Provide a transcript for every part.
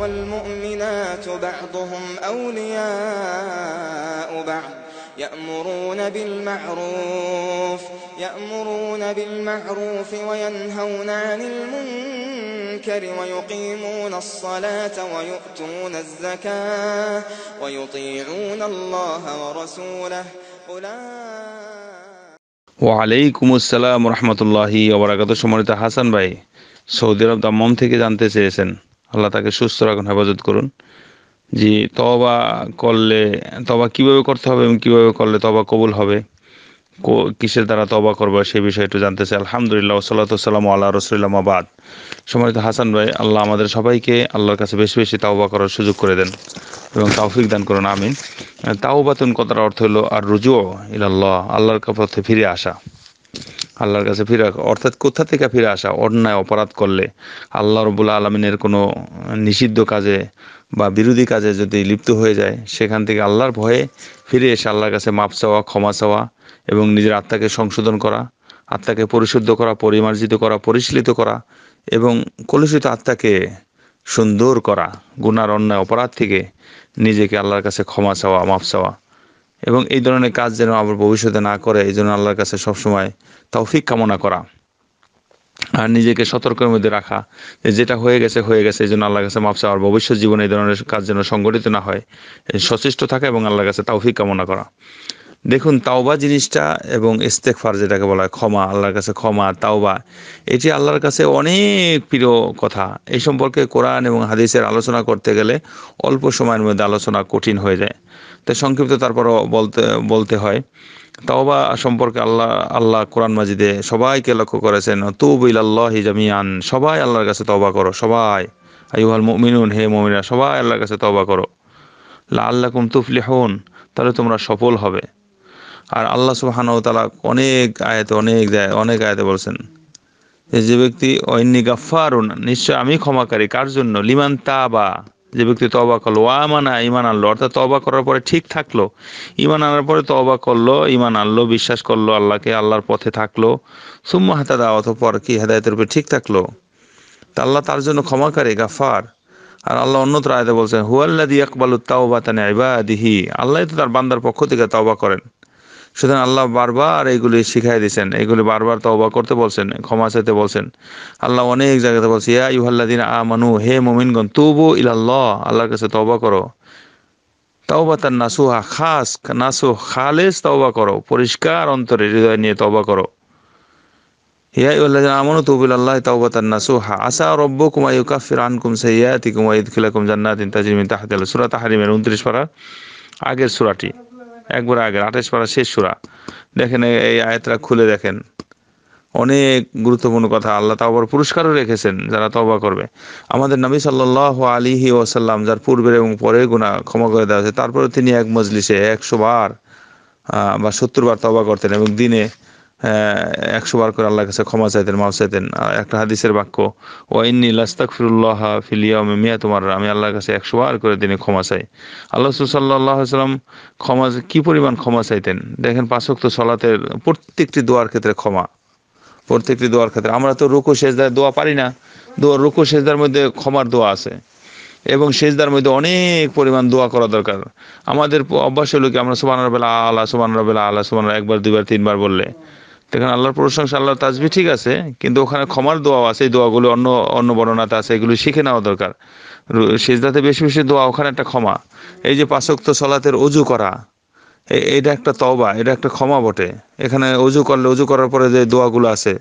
والمؤمنات بعضهم أولياء بعض يأمرون بالمعروف يأمرون بالمعروف وينهون عن المنكر ويقيمون الصلاة ويؤتون الزكاة ويطيعون الله ورسوله أولئك وعليكم السلام ورحمة الله وبركاته شمرت حسن ভাই সৌদি আরব দাম্মাম থেকে জানতে চেয়েছেন আল্লাহ তাকে সুস্থ রাখুন হেফাজত করুন যে তবা করলে তবা কিভাবে করতে হবে এবং কিভাবে করলে তবা কবুল হবে কিসের দ্বারা তবা করবো সে বিষয়ে একটু জানতে চাই আলহামদুলিল্লাহ সাল্লাতাম আল্লাহ রসুল্লামাবাদ সময়ত হাসান ভাই আল্লাহ আমাদের সবাইকে আল্লাহর কাছে বেশি বেশি তাওবা করার সুযোগ করে দেন এবং তাওফিক দান করুন আমিন তাওবাতুন কথার অর্থ হলো আর রুজু ইল্লাহ আল্লাহর কাপথে ফিরে আসা আল্লাহর কাছে ফিরে অর্থাৎ কোথা থেকে ফিরে আসা অন্যায় অপরাধ করলে আল্লাহ রবুল্লা আলমিনের কোনো নিষিদ্ধ কাজে বা বিরোধী কাজে যদি লিপ্ত হয়ে যায় সেখান থেকে আল্লাহর ভয়ে ফিরে এসে আল্লাহর কাছে মাপ চাওয়া ক্ষমা চাওয়া এবং নিজের আত্মাকে সংশোধন করা আত্মাকে পরিশুদ্ধ করা পরিমার্জিত করা পরিশীলিত করা এবং কলুষিত আত্মাকে সুন্দর করা গুণার অন্যায় অপরাধ থেকে নিজেকে আল্লাহর কাছে ক্ষমা চাওয়া মাপ চাওয়া এবং এই ধরনের কাজ যেন আবার ভবিষ্যতে না করে এই জন্য আল্লাহর কাছে সবসময় তৌফিক কামনা করা আর নিজেকে সতর্কের মধ্যে রাখা যেটা হয়ে গেছে হয়ে গেছে এই জন্য আল্লাহর কাছে মাপ আর ভবিষ্যৎ জীবনে এই ধরনের কাজ যেন সংগঠিত না হয় সচেষ্ট থাকা এবং আল্লাহর কাছে তৌফিক কামনা করা দেখুন তাওবা জিনিসটা এবং ইস্তেকফার যেটাকে বলা হয় ক্ষমা আল্লাহর কাছে ক্ষমা তাওবা এটি আল্লাহর কাছে অনেক প্রিয় কথা এই সম্পর্কে কোরআন এবং হাদিসের আলোচনা করতে গেলে অল্প সময়ের মধ্যে আলোচনা কঠিন হয়ে যায় তাই সংক্ষিপ্ত তারপরও বলতে বলতে হয় তাওবা সম্পর্কে আল্লাহ আল্লাহ কোরআন মাজিদে সবাইকে লক্ষ্য করেছেন তুব ইল্লাহ জামিয়ান সবাই আল্লাহর কাছে তওবা করো সবাই আইহাল মিনুন হে মমিনা সবাই আল্লাহর কাছে তওবা করো লা আল্লাহ কুম হন তাহলে তোমরা সফল হবে আর আল্লাহ ও তালা অনেক আয়াতে অনেক অনেক আয়তে বলছেন যে ব্যক্তি অন্য গাফার নিশ্চয় আমি ক্ষমাকারী কার জন্য লিমান তাবা যে ব্যক্তি তবা করলো ওয়ামানা ইমান আনলো অর্থাৎ তবা করার পরে ঠিক থাকলো ইমান আনার পরে তবা করলো ইমান আনলো বিশ্বাস করলো আল্লাহকে আল্লাহর পথে থাকলো সুম্মা হাতাদা অতপর কি হেদায়তের উপরে ঠিক থাকলো তা আল্লাহ তার জন্য ক্ষমাকারী গাফার আর আল্লাহ অন্যত্র আয়তে বলছেন হুয়াল্লাদি আকবালু তাওবা তানে দিহি আল্লাহ তো তার বান্দার পক্ষ থেকে তওবা করেন সুতরাং আল্লাহ বারবার এইগুলি শিখাই দিয়েছেন এইগুলি বারবার তবা করতে বলছেন ক্ষমা চাইতে বলছেন আল্লাহ অনেক জায়গাতে বলছে ইয়া ইউহাল্লাদিন আ মানু হে মোমিনগণ তবু ইলাল্লাহ আল্লাহর কাছে তবা করো তাওবা তার নাসুহা খাস নাসু খালেস তওবা করো পরিষ্কার অন্তরে হৃদয় নিয়ে তবা করো ইয়া ইউল্লাদিন আমানু তুবু আল্লাহ তাওবা তার নাসুহা আসা রব্বুকুম আইয়ুকাফির আনকুম সাইয়াতিকুম ওয়া ইদখিলাকুম জান্নাতিন তাজরি মিন তাহতিহা সূরা তাহরিমের 29 পারা আগের সুরাটি একবার আগে আঠাশ পাড়া শেষ সুরা দেখেন এই আয়াতরা খুলে দেখেন অনেক গুরুত্বপূর্ণ কথা আল্লাহ আবার পুরস্কারও রেখেছেন যারা তবা করবে আমাদের নবী সাল্লাহ আলিহি ওসাল্লাম যার পূর্বের এবং পরে গুণা ক্ষমা করে দেওয়া হয়েছে তারপরে তিনি এক মজলিসে একশো বার বা সত্তর বার তবা করতেন এবং দিনে একশো বার করে আল্লাহর কাছে ক্ষমা চাইতেন মাফ চাইতেন একটা হাদিসের বাক্য ও ইন্নি লাস্তাক ফিরুল্লাহ ফিলিয়ামে মিয়া তোমার আমি আল্লাহর কাছে একশো বার করে দিনে ক্ষমা চাই আল্লাহ সুসাল্লাহ সাল্লাম ক্ষমা কি পরিমাণ ক্ষমা চাইতেন দেখেন তো সলাতের প্রত্যেকটি দোয়ার ক্ষেত্রে ক্ষমা প্রত্যেকটি দোয়ার ক্ষেত্রে আমরা তো রুকু সেজদার দোয়া পারি না দোয়ার রুকু সেজদার মধ্যে ক্ষমার দোয়া আছে এবং সেজদার মধ্যে অনেক পরিমাণ দোয়া করা দরকার আমাদের অভ্যাস হলো কি আমরা সুবান রবেলা আল্লাহ সুবান রবেলা আল্লাহ সুবান একবার দুইবার তিনবার বললে দেখেন আল্লাহর প্রশংসা আল্লাহর তাজবি ঠিক আছে কিন্তু ওখানে ক্ষমার দোয়াও আছে এই দোয়াগুলো অন্য অন্য বর্ণনাতে আছে এগুলো শিখে নেওয়া দরকার সেজদাতে বেশি বেশি দোয়া ওখানে একটা ক্ষমা এই যে পাশক্ত সলাতের অজু করা এটা একটা তবা এটা একটা ক্ষমা বটে এখানে অজু করলে অজু করার পরে যে দোয়াগুলো আছে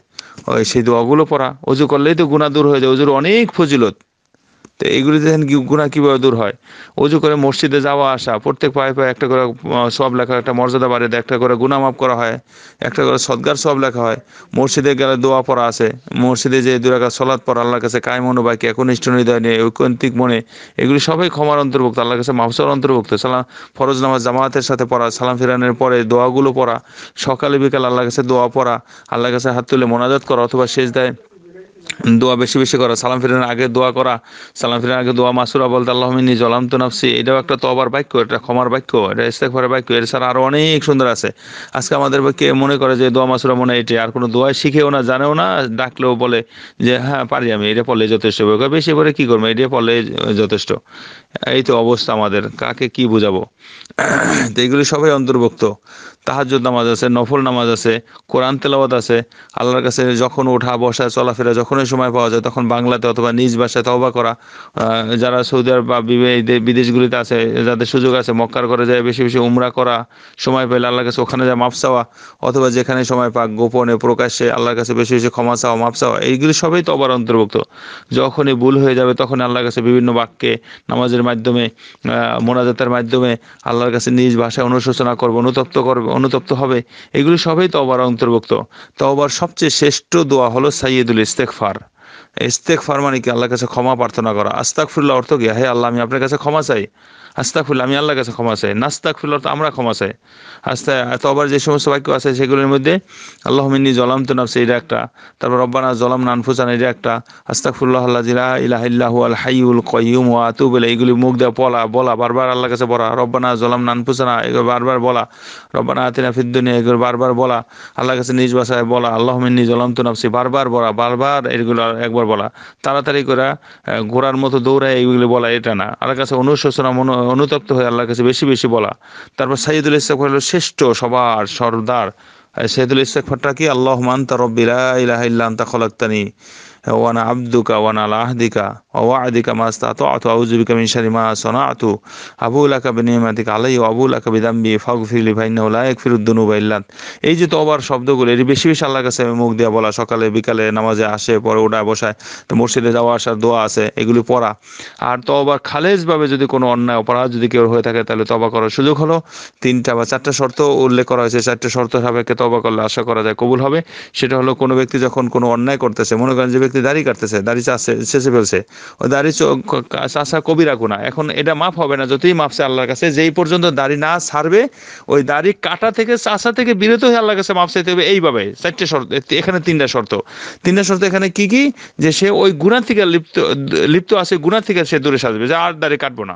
ওই সেই দোয়াগুলো পড়া অজু করলেই তো গুণা দূর হয়ে যায় অজুর অনেক ফজিলত তো এইগুলি দেখেন গুণা কীভাবে দূর হয় অজু করে মসজিদে যাওয়া আসা প্রত্যেক পায়ে পায়ে একটা করে সব লেখা একটা মর্যাদা বাড়ে একটা করে গুণা মাফ করা হয় একটা করে সদগার সব লেখা হয় মসজিদে গেলে দোয়া পড়া আছে মসজিদে যে দু দুরাকা সলাদ পর আল্লাহর কাছে কায় এখন একনিষ্ঠ নিদয় নিয়ে ঐকান্তিক মনে এগুলি সবাই ক্ষমার অন্তর্ভুক্ত আল্লাহর কাছে মাফসার অন্তর্ভুক্ত সালাম ফরজ নামাজ জামাতের সাথে পড়া সালাম ফিরানের পরে দোয়াগুলো পড়া সকালে বিকাল আল্লাহর কাছে দোয়া পড়া আল্লাহর কাছে হাত তুলে মোনাজাত করা অথবা শেষ দেয় দোয়া বেশি বেশি করা সালাম ফিরানোর আগে দোয়া করা সালাম ফিরানোর আগে দোয়া মাসুরা বলতে আল্লাহ মিনি জলাম তো নাফসি এটাও একটা তবার বাক্য এটা ক্ষমার বাক্য এটা ইস্তেকফারের বাক্য এর ছাড়া আরও অনেক সুন্দর আছে আজকে আমাদের কে মনে করে যে দোয়া মাসুরা মনে এটি আর কোনো দোয়া শিখেও না জানেও না ডাকলেও বলে যে হ্যাঁ পারি আমি এটা পড়লে যথেষ্ট বেশি করে কী করবো এটা পড়লে যথেষ্ট এই তো অবস্থা আমাদের কাকে কি বুঝাবো তো এগুলি সবাই অন্তর্ভুক্ত তাহাজুদ নামাজ আছে নফল নামাজ আছে কোরআন তেলাওয়াত আছে আল্লাহর কাছে যখন ওঠা বসা চলাফেরা যখনই সময় পাওয়া যায় তখন বাংলাতে অথবা নিজ ভাষায় তওবা করা যারা সৌদি আরব বা বিদেশগুলিতে আছে যাদের সুযোগ আছে মক্কার করে যায় বেশি বেশি উমরা করা সময় পেলে আল্লাহর কাছে ওখানে যায় মাপ চাওয়া অথবা যেখানে সময় পাক গোপনে প্রকাশ্যে আল্লাহর কাছে বেশি বেশি ক্ষমা চাওয়া মাপ চাওয়া এইগুলি সবই তবার অন্তর্ভুক্ত যখনই ভুল হয়ে যাবে তখন আল্লাহর কাছে বিভিন্ন বাক্যে নামাজের মাধ্যমে মোনাজাতের মাধ্যমে আল্লাহর কাছে নিজ ভাষায় অনুশোচনা করবে অনুতপ্ত করবে অনুতপ্ত হবে এগুলি সবই তবার অন্তর্ভুক্ত তবার সবচেয়ে শ্রেষ্ঠ দোয়া হলো সাইয়েদুল ইস্তেকফার ইস্তেকফার মানে কি আল্লাহর কাছে ক্ষমা প্রার্থনা করা আস্তাকফুল্লাহ অর্থ কি হে আল্লাহ আমি আপনার কাছে ক্ষমা চাই আস্তাকফুল আমি আল্লাহর কাছে ক্ষমা চাই নাস্তাকফুল অর্থ আমরা ক্ষমা চাই আস্তা আবার যে সমস্ত বাক্য আছে সেগুলোর মধ্যে আল্লাহ মিন্নি জলাম তো নামছে এটা একটা তারপর রব্বানা জলাম নানফুসান এটা একটা আস্তাকফুল্লাহ আল্লাহ জিলা ইলাহ ইল্লাহ আল হাইউল কয়ুম ও আতু বলে এইগুলি মুখ দেওয়া পলা বলা বারবার আল্লাহ কাছে বলা রব্বানা জলাম নানফুসানা এগুলো বারবার বলা রব্বানা আতিনা ফিদ্দুনিয়া এগুলো বারবার বলা আল্লাহ কাছে নিজ বাসায় বলা আল্লাহ মিন্নি জলাম তো নামছে বারবার বলা বারবার এগুলো একবার বলা তাড়াতাড়ি করে ঘোড়ার মতো দৌড়ায় এইগুলি বলা এটা না আল্লাহ কাছে অনুশোচনা মনো অনুতপ্ত হয়ে আল্লাহর কাছে বেশি বেশি বলা তারপর সাইদুল ইস্তাকফার হলো শ্রেষ্ঠ সবার সর্দার সাইদুল ইস্তাকফারটা কি আল্লাহ মান্তা রব্বিলা ইলাহা ইল্লা আনতা খলাক্তানি ওয়ানা আব্দুকা ওয়ানা আলাহদিকা ওয়াদিকা মাস্তা তো আতো আউজুবিকা মিনশারি মা সোনা আতু আবুল আকাবে নিয়মাতিক আলাই আবুল আকাবে দাম্বি ফাগ ফিরলি ভাই নৌলা এক ফিরুদ্দনু ভাইল্লাত এই যে তোবার শব্দগুলো এটি বেশি বেশি আল্লাহর কাছে মুখ দিয়া বলা সকালে বিকালে নামাজে আসে পরে ওটা বসায় তো মসজিদে যাওয়া আসার দোয়া আছে এগুলি পড়া আর তবার খালেজভাবে যদি কোনো অন্যায় অপরাধ যদি কেউ হয়ে থাকে তাহলে তবা করার সুযোগ হলো তিনটা বা চারটা শর্ত উল্লেখ করা হয়েছে চারটে শর্ত সাপেক্ষে তবা করলে আশা করা যায় কবুল হবে সেটা হলো কোনো ব্যক্তি যখন কোনো অন্যায় করতেছে মনে করেন যে ব্যক্তি ব্যক্তি দাড়ি কাটতেছে দাড়ি চাষে শেষে ফেলছে ওই দাড়ি চাষা রাখো না এখন এটা মাফ হবে না যতই মাফছে আল্লাহর কাছে যেই পর্যন্ত দাড়ি না ছাড়বে ওই দাড়ি কাটা থেকে চাষা থেকে বিরত হয়ে আল্লাহর কাছে মাফ চাইতে হবে এইভাবে চারটে শর্ত এখানে তিনটা শর্ত তিনটা শর্ত এখানে কি কি যে সে ওই গুণার থেকে লিপ্ত লিপ্ত আছে গুণার থেকে সে দূরে সাজবে যে আর দাড়ি কাটবো না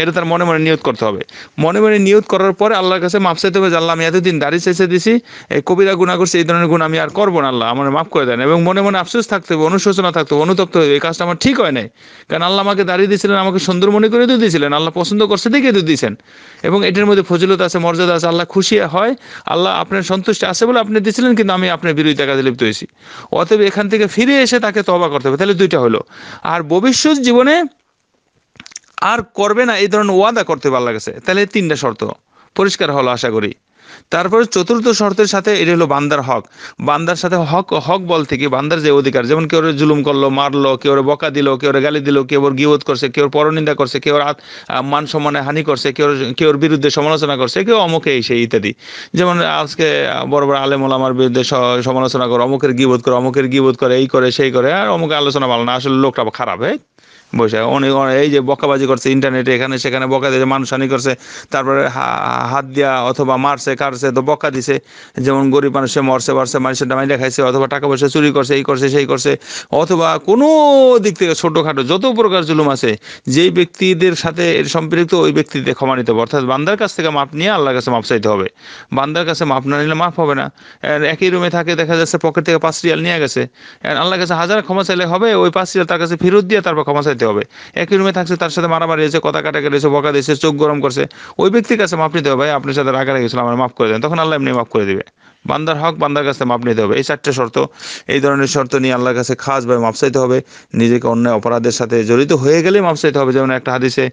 এটা তার মনে মনে নিয়োগ করতে হবে মনে মনে নিয়োগ করার পরে আল্লাহর কাছে মাপ চাইতে হবে জানলাম এতদিন দাঁড়িয়ে চেঁচে দিছি এই কবিরা গুণা করছে এই ধরনের গুণ আমি আর করবো না আল্লাহ আমার মাফ করে দেন এবং মনে মনে আফসোস থাকতে হবে অনুশোচনা থাকতে হবে অনুতপ্ত হবে এই কাজটা আমার ঠিক হয় নাই কারণ আল্লাহ আমাকে দাঁড়িয়ে দিয়েছিলেন আমাকে সুন্দর মনে করে দিয়ে দিয়েছিলেন আল্লাহ পছন্দ করছে দেখে দিয়ে দিয়েছেন এবং এটার মধ্যে ফজিলত আছে মর্যাদা আছে আল্লাহ খুশি হয় আল্লাহ আপনার সন্তুষ্টি আছে বলে আপনি দিয়েছিলেন কিন্তু আমি আপনার বিরোধিতা কাজে লিপ্ত হয়েছি অতএব এখান থেকে ফিরে এসে তাকে তবা করতে হবে তাহলে দুইটা হলো আর ভবিষ্যৎ জীবনে আর করবে না এই ধরনের ওয়াদা করতে পারলা গেছে তাহলে তিনটা শর্ত পরিষ্কার হলো আশা করি তারপরে চতুর্থ শর্তের সাথে এটা হলো বান্দার হক বান্দার সাথে হক হক বল থেকে বান্দার যে অধিকার যেমন কেউ জুলুম করলো মারলো কেউ বকা দিল কেউ গালি দিল কেউ ওর গিবোধ করছে কেউ পরনিন্দা করছে কেউ মান সম্মানে হানি করছে কেউ কেউ বিরুদ্ধে সমালোচনা করছে কেউ অমুকে এসে ইত্যাদি যেমন আজকে বড় বড় আলেম ওলামার বিরুদ্ধে সমালোচনা করো অমুকের গিবোধ করো অমুকের গিবোধ করে এই করে সেই করে আর অমুকে আলোচনা ভালো না আসলে লোকটা খারাপ হ্যাঁ বসে অনেক এই যে বকাবাজি করছে ইন্টারনেটে এখানে সেখানে বকা দিয়েছে মানুষহানি করছে তারপরে হাত দিয়া অথবা মারছে কারছে তো বকা দিছে যেমন গরিব মানুষে মরছে মারছে মানুষের ডামাই দেখাইছে অথবা টাকা পয়সা চুরি করছে এই করছে সেই করছে অথবা কোনো দিক থেকে ছোটোখাটো যত প্রকার জুলুম আছে যেই ব্যক্তিদের সাথে এর সম্পৃক্ত ওই ব্যক্তিদের ক্ষমা নিতে হবে অর্থাৎ বান্দার কাছ থেকে মাপ নিয়ে আল্লাহর কাছে মাপ চাইতে হবে বান্দার কাছে মাপ না নিলে মাপ হবে না একই রুমে থাকে দেখা যাচ্ছে পকেট থেকে পাঁচ রিয়াল নিয়ে গেছে আল্লাহর কাছে হাজার ক্ষমা চাইলে হবে ওই পাঁচ রিয়াল তার কাছে ফেরত দিয়ে তারপর ক্ষমা চাইতে হবে একই রুমে থাকছে তার সাথে মারামারি হয়েছে কথা কাটা কেটেছে বকা দিয়েছে চোখ গরম করছে ওই ব্যক্তির কাছে মাপ নিতে হবে ভাই আপনার সাথে রাগা রেখেছিল আমার মাফ করে দেন তখন আল্লাহ এমনি মাফ করে দিবে বান্দার হক বান্দার কাছে মাপ নিতে হবে এই চারটে শর্ত এই ধরনের শর্ত নিয়ে আল্লাহর কাছে খাস ভাই মাপ চাইতে হবে নিজেকে অন্য অপরাধের সাথে জড়িত হয়ে গেলে মাপ চাইতে হবে যেমন একটা হাদিসে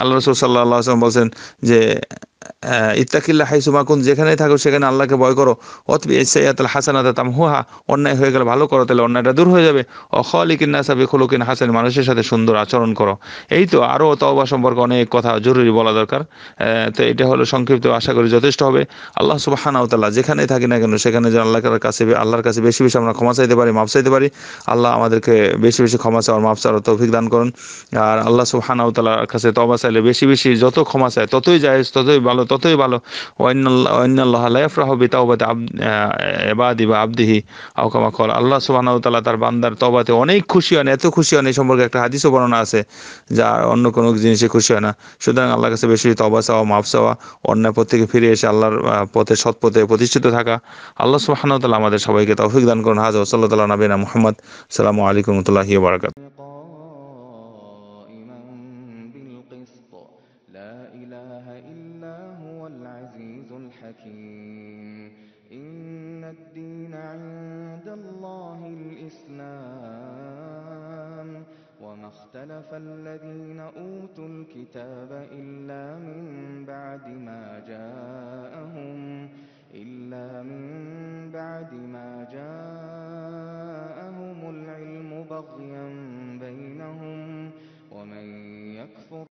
আল্লাহ রসুল সাল্লাহ আসলাম বলছেন যে ইত্তাকিল্লা হাই সুমাকুন যেখানেই থাকো সেখানে আল্লাহকে ভয় করো হাসান ইসাইয়াতাল হাসানাতা তামহুহা অন্যায় হয়ে গেলে ভালো করো তাহলে অন্যায়টা দূর হয়ে যাবে অখলিকিন নাসা বেখলুকিন হাসান মানুষের সাথে সুন্দর আচরণ করো এই তো আরও তওবা সম্পর্কে অনেক কথা জরুরি বলা দরকার তো এটা হলো সংক্ষিপ্ত আশা করি যথেষ্ট হবে আল্লাহ তাল্লাহ যেখানেই থাকি না কেন সেখানে যে আল্লাহর কাছে আল্লাহর কাছে বেশি বেশি আমরা ক্ষমা চাইতে পারি মাফ চাইতে পারি আল্লাহ আমাদেরকে বেশি বেশি ক্ষমা চাওয়ার মাফ চাওয়ার তৌফিক দান করুন আর আল্লাহ তাল্লাহর কাছে তবা চাইলে বেশি বেশি যত ক্ষমা চায় ততই যায় ততই ভালো ততই ভালো ওয়ান্নাল্লাহ লাইফরাহ বিতাওবাতে বা আবদিহি আউকামা কল আল্লাহ সুবাহ তাআলা তার বান্দার তবাতে অনেক খুশি হন এত খুশি হন এই সম্পর্কে একটা হাদিসও বর্ণনা আছে যা অন্য কোনো জিনিসে খুশি হয় না সুতরাং আল্লাহর কাছে বেশি তবা চাওয়া মাফ চাওয়া অন্যায় পথ থেকে ফিরে এসে আল্লাহর পথে সৎ পথে প্রতিষ্ঠিত থাকা আল্লাহ সুবাহ আমাদের সবাইকে তৌফিক দান করুন হাজ ওসল্লাহ নবীনা মোহাম্মদ সালামু আলাইকুম ওয়া বারাকাতুহু اختلف الذين أوتوا الكتاب إلا من بعد ما جاءهم العلم بغيا